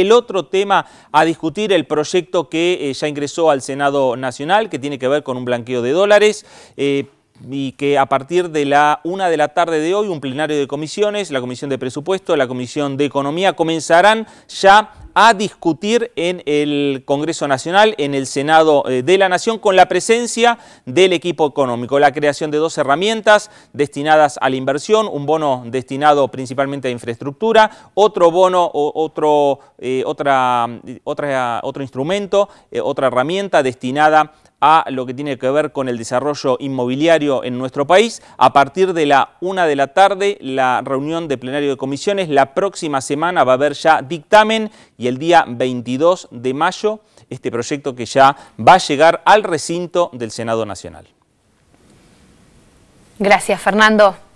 el otro tema a discutir, el proyecto que eh, ya ingresó al Senado Nacional, que tiene que ver con un blanqueo de dólares. Eh, y que a partir de la una de la tarde de hoy un plenario de comisiones, la Comisión de Presupuesto, la Comisión de Economía, comenzarán ya a discutir en el Congreso Nacional, en el Senado eh, de la Nación, con la presencia del equipo económico. La creación de dos herramientas destinadas a la inversión, un bono destinado principalmente a infraestructura, otro bono, otro, eh, otra, otra, otro instrumento, eh, otra herramienta destinada a lo que tiene que ver con el desarrollo inmobiliario en nuestro país. A partir de la una de la tarde, la reunión de plenario de comisiones, la próxima semana va a haber ya dictamen y el día 22 de mayo este proyecto que ya va a llegar al recinto del Senado Nacional. Gracias, Fernando.